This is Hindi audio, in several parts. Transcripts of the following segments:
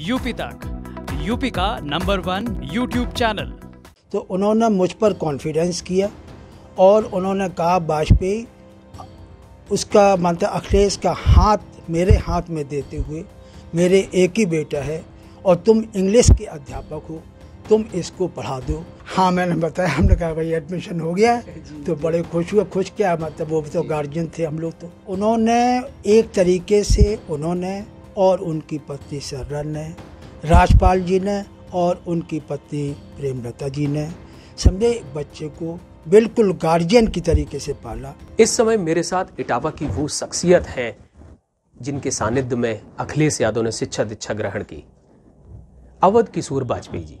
यूपी तक यूपी का नंबर वन यूट्यूब चैनल तो उन्होंने मुझ पर कॉन्फिडेंस किया और उन्होंने कहा वाजपेयी उसका मानते अखिलेश का हाथ मेरे हाथ में देते हुए मेरे एक ही बेटा है और तुम इंग्लिश के अध्यापक हो तुम इसको पढ़ा दो हाँ मैंने बताया हमने कहा भाई एडमिशन हो गया तो बड़े खुश हुए खुश क्या मतलब वो भी तो गार्जियन थे हम लोग तो उन्होंने एक तरीके से उन्होंने और उनकी पत्नी सरन ने राजपाल जी ने और उनकी पत्नी प्रेमलता जी ने समझे बच्चे को बिल्कुल गार्जियन की तरीके से पाला इस समय मेरे साथ इटावा की वो शख्सियत है जिनके सानिध्य में अखिलेश यादव ने शिक्षा दीक्षा ग्रहण की अवध किशोर वाजपेयी जी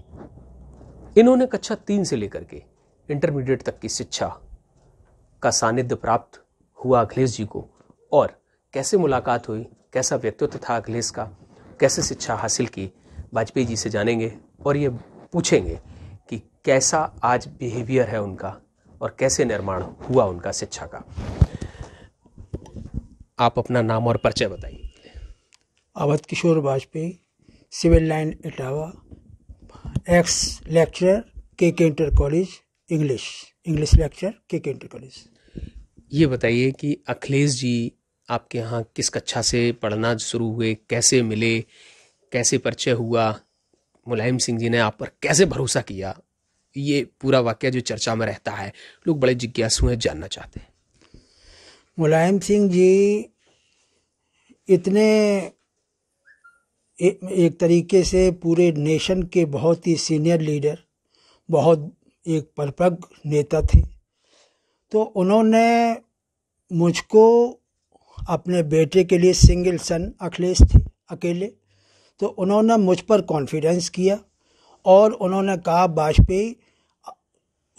इन्होंने कक्षा तीन से लेकर के इंटरमीडिएट तक की शिक्षा का सानिध्य प्राप्त हुआ अखिलेश जी को और कैसे मुलाकात हुई कैसा व्यक्तित्व था अखिलेश का कैसे शिक्षा हासिल की वाजपेयी जी से जानेंगे और ये पूछेंगे कि कैसा आज बिहेवियर है उनका और कैसे निर्माण हुआ उनका शिक्षा का आप अपना नाम और परिचय बताइए Awadh Kishore Vajpayee civil line Etawah ex lecturer K K inter college English English lecture K K inter college ये बताइए कि अखिलेश जी आपके यहाँ किस कक्षा से पढ़ना शुरू हुए कैसे मिले कैसे परिचय हुआ मुलायम सिंह जी ने आप पर कैसे भरोसा किया ये पूरा वाक्य जो चर्चा में रहता है लोग बड़े जिज्ञासु हैं जानना चाहते हैं मुलायम सिंह जी इतने ए, एक तरीके से पूरे नेशन के बहुत ही सीनियर लीडर बहुत एक परपग नेता थे तो उन्होंने मुझको अपने बेटे के लिए सिंगल सन अखिलेश थे अकेले तो उन्होंने मुझ पर कॉन्फिडेंस किया और उन्होंने कहा वाजपेयी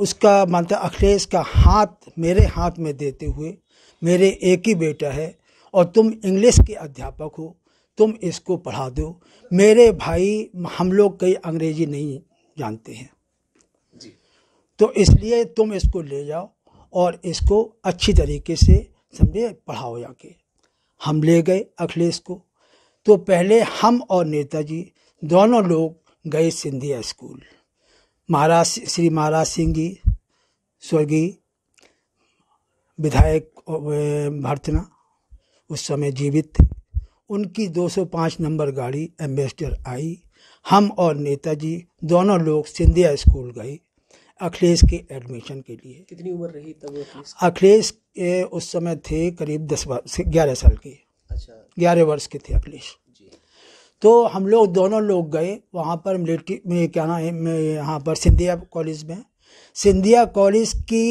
उसका मानता अखिलेश का हाथ मेरे हाथ में देते हुए मेरे एक ही बेटा है और तुम इंग्लिश के अध्यापक हो तुम इसको पढ़ा दो मेरे भाई हम लोग कई अंग्रेजी नहीं जानते हैं तो इसलिए तुम इसको ले जाओ और इसको अच्छी तरीके से समझे पढ़ाओ जाके हम ले गए अखिलेश को तो पहले हम और नेताजी दोनों लोग गए सिंधिया स्कूल महाराज श्री महाराज सिंह जी स्वर्गीय विधायक भर्तना उस समय जीवित थे उनकी 205 नंबर गाड़ी एम्बेसडर आई हम और नेताजी दोनों लोग सिंधिया स्कूल गए अखिलेश के एडमिशन के लिए कितनी उम्र रही तब अखिलेश उस समय थे करीब दस से ग्यारह साल के अच्छा ग्यारह वर्ष के थे अखिलेश तो हम लोग दोनों लोग गए वहाँ पर मिलिट्री में क्या नाम है यहाँ पर सिंधिया कॉलेज में सिंधिया कॉलेज की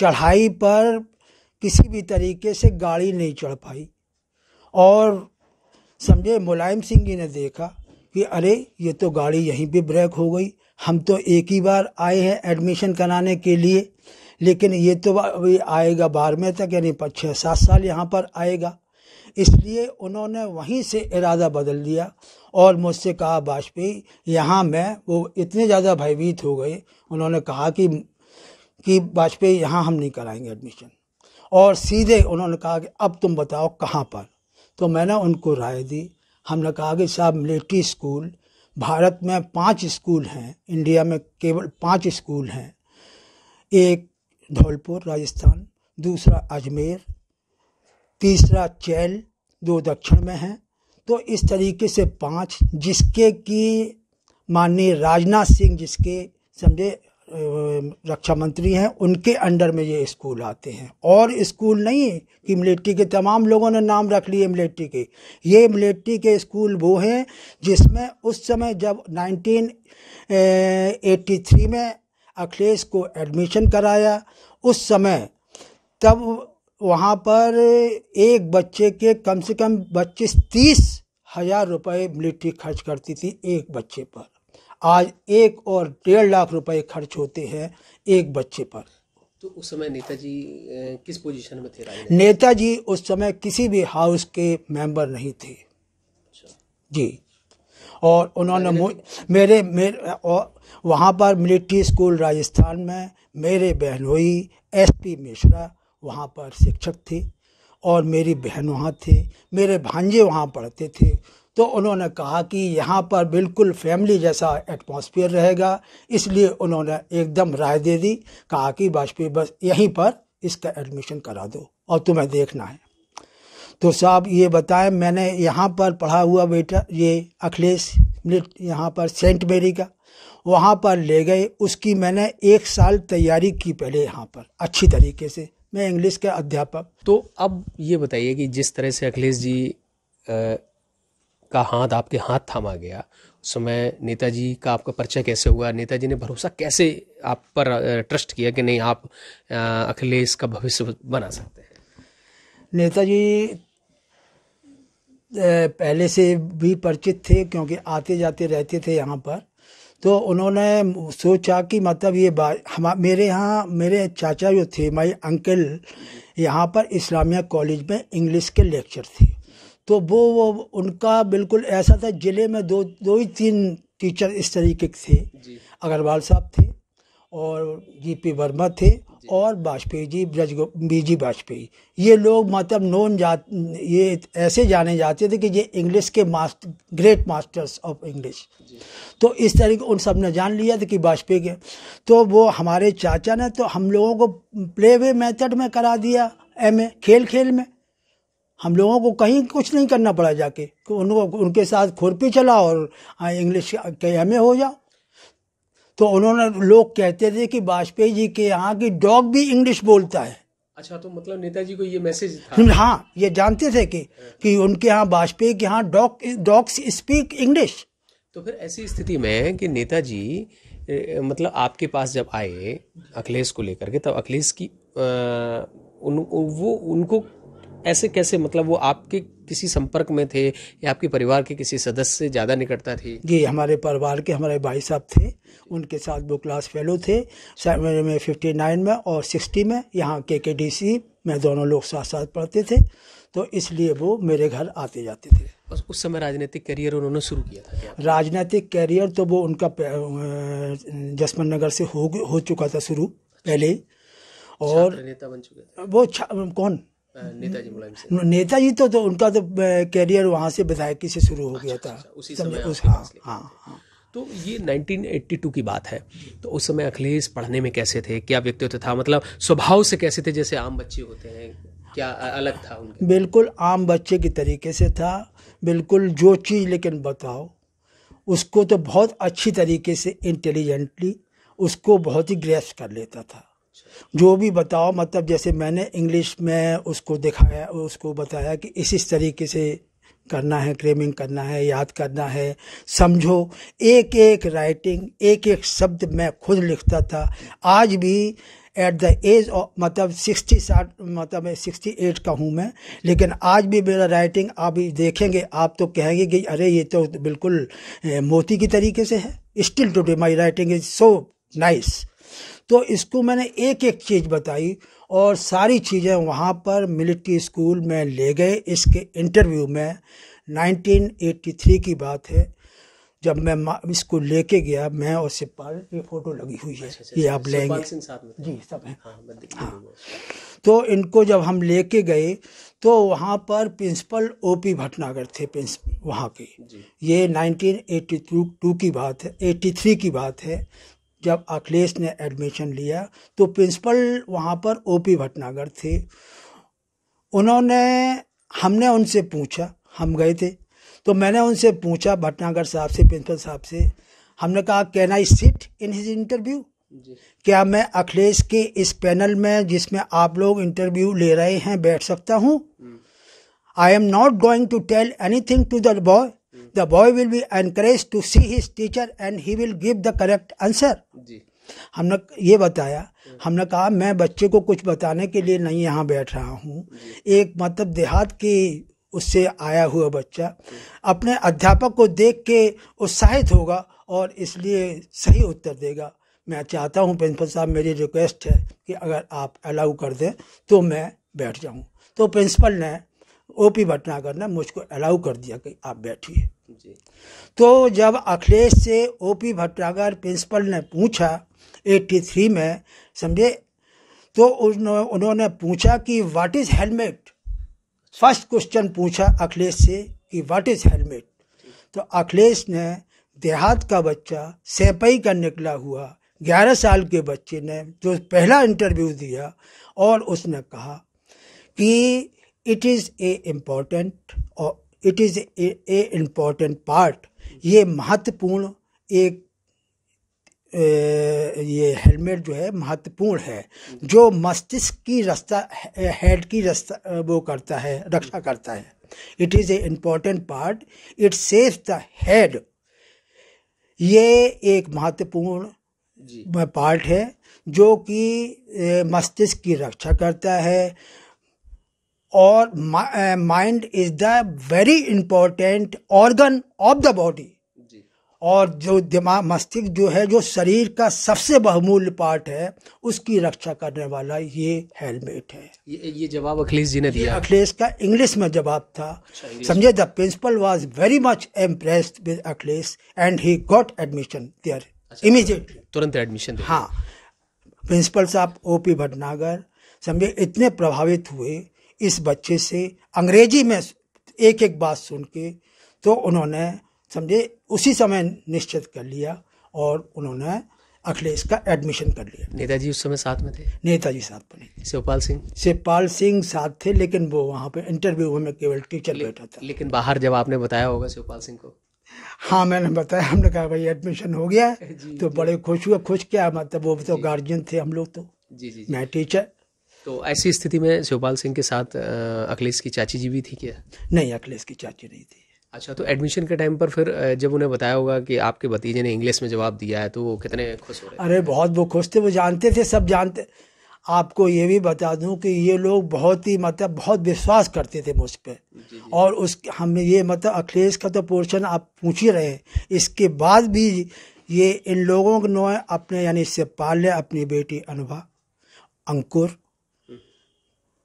चढ़ाई पर किसी भी तरीके से गाड़ी नहीं चढ़ पाई और समझे मुलायम सिंह जी ने देखा कि अरे ये तो गाड़ी यहीं पे ब्रेक हो गई हम तो एक ही बार आए हैं एडमिशन कराने के लिए लेकिन ये तो अभी आएगा बारहवें तक यानी छः सात साल यहाँ पर आएगा इसलिए उन्होंने वहीं से इरादा बदल दिया और मुझसे कहा वाजपेयी यहाँ मैं वो इतने ज़्यादा भयभीत हो गए उन्होंने कहा कि कि वाजपेयी यहाँ हम नहीं कराएंगे एडमिशन और सीधे उन्होंने कहा कि अब तुम बताओ कहाँ पर तो मैंने उनको राय दी हमने कहा कि साहब मिलिट्री स्कूल भारत में पांच स्कूल हैं इंडिया में केवल पांच स्कूल हैं एक धौलपुर राजस्थान दूसरा अजमेर तीसरा चैल दो दक्षिण में हैं तो इस तरीके से पांच जिसके कि माननीय राजनाथ सिंह जिसके समझे रक्षा मंत्री हैं उनके अंडर में ये स्कूल आते हैं और स्कूल नहीं कि मिलिट्री के तमाम लोगों ने नाम रख लिए मिलिट्री के ये मिलिट्री के स्कूल वो हैं जिसमें उस समय जब 1983 में अखिलेश को एडमिशन कराया उस समय तब वहाँ पर एक बच्चे के कम से कम पच्चीस तीस हज़ार रुपये मिलिट्री खर्च करती थी एक बच्चे पर आज एक और डेढ़ लाख रुपए खर्च होते हैं एक बच्चे पर तो उस समय नेताजी किस पोजीशन में थे नेताजी उस समय किसी भी हाउस के मेंबर नहीं थे अच्छा। जी और उन्होंने मेरे मेरे और वहाँ पर मिलिट्री स्कूल राजस्थान में मेरे बहनोई एसपी मिश्रा वहाँ पर शिक्षक थे और मेरी बहन वहाँ थी मेरे भांजे वहाँ पढ़ते थे तो उन्होंने कहा कि यहाँ पर बिल्कुल फैमिली जैसा एटमॉस्फेयर रहेगा इसलिए उन्होंने एकदम राय दे दी कहा कि वाजपेयी बस यहीं पर इसका एडमिशन करा दो और तुम्हें देखना है तो साहब ये बताएं मैंने यहाँ पर पढ़ा हुआ बेटा ये अखिलेश यहाँ पर सेंट मेरी का वहाँ पर ले गए उसकी मैंने एक साल तैयारी की पहले यहाँ पर अच्छी तरीके से मैं इंग्लिश का अध्यापक तो अब ये बताइए कि जिस तरह से अखिलेश जी का हाथ आपके हाथ थामा गया उस समय नेताजी का आपका परिचय कैसे हुआ नेताजी ने भरोसा कैसे आप पर ट्रस्ट किया कि नहीं आप अखिलेश का भविष्य बना सकते हैं नेताजी पहले से भी परिचित थे क्योंकि आते जाते रहते थे यहाँ पर तो उन्होंने सोचा कि मतलब ये बात हम मेरे यहाँ मेरे चाचा जो थे माई अंकल यहाँ पर इस्लामिया कॉलेज में इंग्लिश के लेक्चर थे तो वो वो उनका बिल्कुल ऐसा था ज़िले में दो दो ही तीन टीचर इस तरीके के थे अग्रवाल साहब थे और जी पी वर्मा थे और वाजपेयी जी ब्रज बी जी वाजपेयी ये लोग मतलब नोन जा ये ऐसे जाने जाते थे कि ये इंग्लिश के master great masters of English तो इस तरीके उन सब ने जान लिया था कि वाजपेयी के तो वो हमारे चाचा ने तो हम लोगों को प्ले वे मैथड में करा दिया एम खेल खेल में हम लोगों को कहीं कुछ नहीं करना पड़ा जाके उनको उनके साथ खुरपी चला और इंग्लिश के हमें हो जाओ तो उन्होंने लोग कहते थे कि वाजपेयी जी के यहाँ की डॉग भी इंग्लिश बोलता है अच्छा तो मतलब नेताजी को ये मैसेज था हम्म, हाँ ये जानते थे कि कि उनके यहाँ वाजपेयी के यहाँ डॉग डॉग्स स्पीक इंग्लिश तो फिर ऐसी स्थिति में कि नेताजी मतलब आपके पास जब आए अखिलेश को लेकर के तब अखिलेश की आ, उन, वो उनको ऐसे कैसे मतलब वो आपके किसी संपर्क में थे या आपके परिवार के किसी सदस्य से ज़्यादा निकटता थी जी हमारे परिवार के हमारे भाई साहब थे उनके साथ वो क्लास फेलो थे फिफ्टी नाइन में और सिक्सटी में यहाँ के के डी सी में दोनों लोग साथ साथ पढ़ते थे तो इसलिए वो मेरे घर आते जाते थे बस उस समय राजनीतिक करियर उन्होंने शुरू किया था राजनीतिक करियर तो वो उनका जसमन नगर से हो हो चुका था शुरू पहले और नेता बन चुके वो कौन नेताजी नेताजी तो, तो उनका तो कैरियर वहाँ से विधायकी से शुरू हो गया अच्छा, था अच्छा, उसी समय उस हाँ हाँ हाँ तो ये 1982 की बात है तो उस समय अखिलेश पढ़ने में कैसे थे क्या व्यक्तित्व था मतलब स्वभाव से कैसे थे जैसे आम बच्चे होते हैं क्या अलग था उनके बिल्कुल आम बच्चे के तरीके से था बिल्कुल जो चीज़ लेकिन बताओ उसको तो बहुत अच्छी तरीके से इंटेलिजेंटली उसको बहुत ही ग्रेस कर लेता था जो भी बताओ मतलब जैसे मैंने इंग्लिश में उसको दिखाया उसको बताया कि इस इस तरीके से करना है क्रेमिंग करना है याद करना है समझो एक एक राइटिंग एक एक शब्द मैं खुद लिखता था आज भी एट द एज मतलब सिक्सटी साठ मतलब सिक्सटी एट का हूँ मैं लेकिन आज भी मेरा राइटिंग आप देखेंगे आप तो कहेंगे कि अरे ये तो बिल्कुल मोती की तरीके से है still day my writing is so nice तो इसको मैंने एक एक चीज़ बताई और सारी चीज़ें वहाँ पर मिलिट्री स्कूल में ले गए इसके इंटरव्यू में 1983 की बात है जब मैं इसको लेके गया मैं और सिपाल ये फोटो लगी हुई है ये अच्छा, अच्छा, आप अच्छा। लेंगे जी सब है हाँ, हाँ। तो इनको जब हम लेके गए तो वहाँ पर प्रिंसिपल ओपी भटनागर थे प्रिंसिपल वहाँ के ये 1982 की बात है 83 की बात है जब अखिलेश ने एडमिशन लिया तो प्रिंसिपल वहाँ पर ओपी भटनागर थे उन्होंने हमने उनसे पूछा हम गए थे तो मैंने उनसे पूछा भटनागर साहब से प्रिंसिपल साहब से हमने कहा can I sit in his interview क्या मैं अखिलेश के इस पैनल में जिसमें आप लोग इंटरव्यू ले रहे हैं बैठ सकता हूँ I am not going to tell anything to the boy the boy will be encourage to see his teacher and he will give the correct answer हमने ये बताया हमने कहा मैं बच्चे को कुछ बताने के लिए नहीं यहाँ बैठ रहा हूँ एक मतलब देहात की उससे आया हुआ बच्चा अपने अध्यापक को देख के उत्साहित होगा और इसलिए सही उत्तर देगा मैं चाहता हूँ प्रिंसिपल साहब मेरी रिक्वेस्ट है कि अगर आप अलाउ कर दें तो मैं बैठ जाऊँ तो प्रिंसिपल ने ओ पी भटनागर ने मुझको अलाउ कर दिया कि आप बैठिए तो जब अखिलेश से ओपी भट्टागर प्रिंसिपल ने पूछा 83 में समझे तो उन्होंने पूछा कि what is helmet first question पूछा अखिलेश से कि व्हाट इज़ हेलमेट तो अखिलेश ने देहात का बच्चा सेपई का निकला हुआ ग्यारह साल के बच्चे ने जो पहला इंटरव्यू दिया और उसने कहा कि इट इज़ ए इम्पोर्टेंट और it is a important part ये महत्वपूर्ण एक ए, ये हेलमेट जो है महत्वपूर्ण है जो मस्तिष्क की रास्ता हेड की रास्ता वो करता है रक्षा करता है it is a important part it save the head ये एक महत्वपूर्ण पार्ट है जो कि मस्तिष्क की रक्षा करता है और mind is the very important organ of the body और जो दिमाग मस्तिष्क जो है जो शरीर का सबसे बहुमूल्य पार्ट है उसकी रक्षा करने वाला ये हेलमेट है ये, ये जवाब अखिलेश जी ने दिया अखिलेश का इंग्लिश में जवाब था अच्छा, समझे the principal was very much impressed with Akhilesh and he got admission there immediately तुरंत एडमिशन हाँ प्रिंसिपल साहब ओ पी भटनागर समझे इतने प्रभावित हुए इस बच्चे से अंग्रेजी में एक एक बात सुन के तो उन्होंने समझे उसी समय निश्चित कर लिया और उन्होंने अखिलेश का एडमिशन कर लिया नेताजी उस समय साथ में थे नेताजी साथ में शिवपाल सिंह शिवपाल सिंह साथ थे लेकिन वो वहाँ पे इंटरव्यू में केवल टीचर ले, बैठा था लेकिन बाहर जब आपने बताया होगा शिवपाल सिंह को हाँ मैंने बताया हमने कहा भाई एडमिशन हो गया तो बड़े खुश हुए खुश क्या मतलब वो तो गार्जियन थे हम लोग तो जी जी मैं टीचर तो ऐसी स्थिति में शिवपाल सिंह के साथ अखिलेश की चाची जी भी थी क्या नहीं अखिलेश की चाची नहीं थी अच्छा तो एडमिशन के टाइम पर फिर जब उन्हें बताया होगा कि आपके भतीजे ने इंग्लिश में जवाब दिया है तो वो कितने खुश हो रहे अरे बहुत वो खुश थे वो जानते थे सब जानते आपको ये भी बता दूं कि ये लोग बहुत ही मतलब बहुत विश्वास करते थे मुझ पर और उस हम ये मतलब अखिलेश का तो पोर्शन आप पूछ ही रहे हैं इसके बाद भी ये इन लोगों ने अपने यानी इससे पाले अपनी बेटी अनुभा अंकुर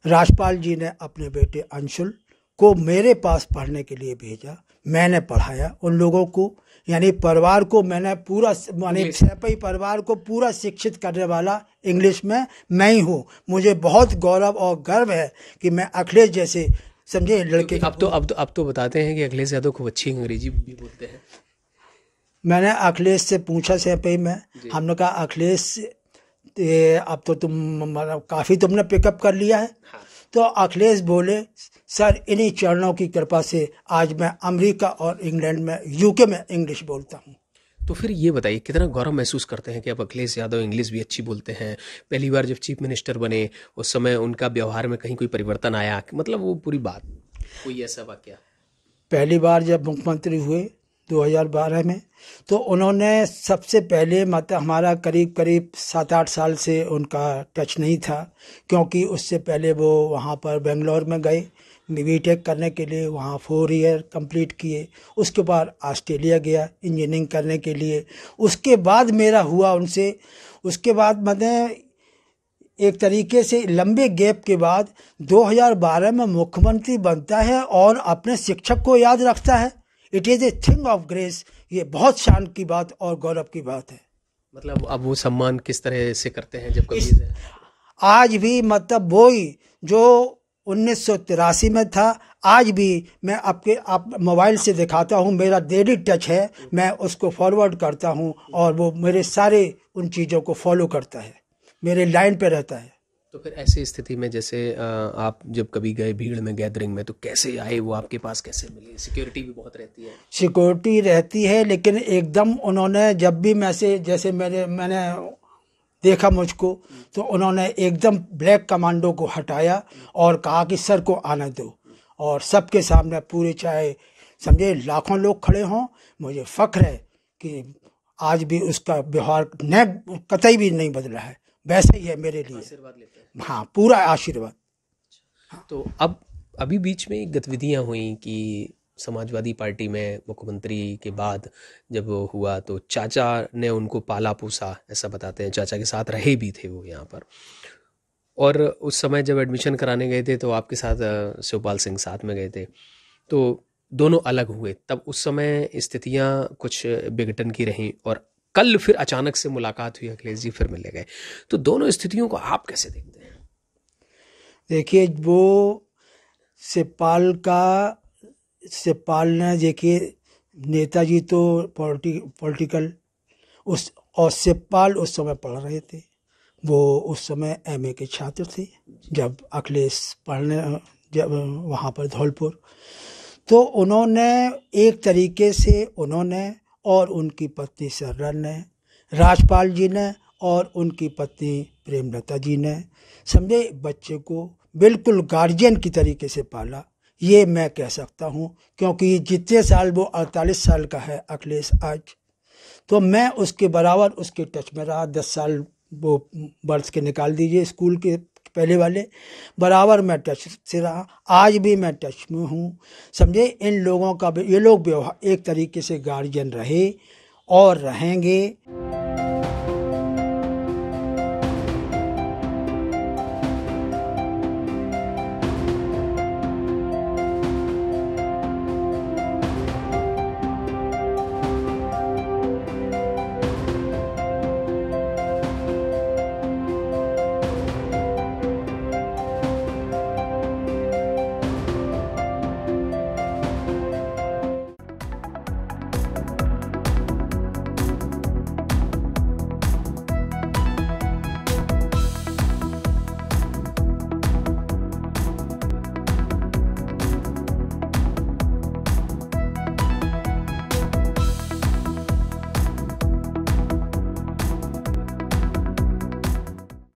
राजपाल जी ने अपने बेटे अंशुल को मेरे पास पढ़ने के लिए भेजा मैंने पढ़ाया उन लोगों को यानी परिवार को मैंने पूरा यानी सैपई परिवार को पूरा शिक्षित करने वाला इंग्लिश में मैं ही हूँ मुझे बहुत गौरव और गर्व है कि मैं अखिलेश जैसे समझे लड़के अब तो अब तो अब तो बताते हैं कि अखिलेश यादव खूब अच्छी अंग्रेजी भी बोलते हैं मैंने अखिलेश से पूछा सैपई में हमने कहा अखिलेश ये अब तो तुम काफ़ी तुमने पिकअप कर लिया है हाँ। तो अखिलेश बोले सर इन्हीं चरणों की कृपा से आज मैं अमेरिका और इंग्लैंड में यूके में इंग्लिश बोलता हूँ तो फिर ये बताइए कितना गौरव महसूस करते हैं कि अब अखिलेश यादव इंग्लिश भी अच्छी बोलते हैं पहली बार जब चीफ मिनिस्टर बने उस समय उनका व्यवहार में कहीं कोई परिवर्तन आया मतलब वो पूरी बात कोई ऐसा वाक्य पहली बार जब मुख्यमंत्री हुए 2012 में तो उन्होंने सबसे पहले मतलब हमारा करीब करीब सात आठ साल से उनका टच नहीं था क्योंकि उससे पहले वो वहाँ पर बेंगलोर में गए बी टेक करने के लिए वहाँ फोर ईयर कंप्लीट किए उसके बाद ऑस्ट्रेलिया गया इंजीनियरिंग करने के लिए उसके बाद मेरा हुआ उनसे उसके बाद मैं एक तरीके से लंबे गैप के बाद 2012 में मुख्यमंत्री बनता है और अपने शिक्षक को याद रखता है it is a thing of grace ये बहुत शान की बात और गौरव की बात है मतलब अब वो सम्मान किस तरह से करते हैं जब कभी आज भी मतलब ही जो उन्नीस में था आज भी मैं आपके आप मोबाइल से दिखाता हूँ मेरा डेली टच है मैं उसको फॉरवर्ड करता हूँ और वो मेरे सारे उन चीज़ों को फॉलो करता है मेरे लाइन पे रहता है तो फिर ऐसी स्थिति में जैसे आप जब कभी गए भीड़ में गैदरिंग में तो कैसे आए वो आपके पास कैसे मिले सिक्योरिटी भी बहुत रहती है सिक्योरिटी रहती है लेकिन एकदम उन्होंने जब भी मैसे जैसे मैंने मैंने देखा मुझको तो उन्होंने एकदम ब्लैक कमांडो को हटाया और कहा कि सर को आने दो और सबके सामने पूरे चाहे समझे लाखों लोग खड़े हों मुझे फ़ख्र है कि आज भी उसका व्यवहार न कतई भी नहीं बदला है वैसे ही है मेरे लिए हाँ पूरा आशीर्वाद अच्छा। तो अब अभी बीच में गतिविधियाँ हुई कि समाजवादी पार्टी में मुख्यमंत्री के बाद जब वो हुआ तो चाचा ने उनको पाला पोसा ऐसा बताते हैं चाचा के साथ रहे भी थे वो यहाँ पर और उस समय जब एडमिशन कराने गए थे तो आपके साथ शिवपाल सिंह साथ में गए थे तो दोनों अलग हुए तब उस समय स्थितियाँ कुछ बिघटन की रहीं और कल फिर अचानक से मुलाकात हुई अखिलेश जी फिर मिले गए तो दोनों स्थितियों को आप कैसे देखते हैं देखिए वो सिपाल का सिपाल ने देखिए नेताजी तो पॉलिटिक पॉलिटिकल उस और सिपाल उस समय पढ़ रहे थे वो उस समय एम के छात्र थे जब अखिलेश पढ़ने जब वहाँ पर धौलपुर तो उन्होंने एक तरीके से उन्होंने और उनकी पत्नी सर्रा ने राजपाल जी ने और उनकी पत्नी प्रेमलता जी ने समझे बच्चे को बिल्कुल गार्जियन की तरीके से पाला ये मैं कह सकता हूँ क्योंकि जितने साल वो अड़तालीस साल का है अखिलेश आज तो मैं उसके बराबर उसके टच में रहा दस साल वो बर्थ के निकाल दीजिए स्कूल के पहले वाले बराबर मैं टच से रहा आज भी मैं टच में हूँ समझे इन लोगों का ये लोग व्यवहार एक तरीके से गार्जियन रहे और रहेंगे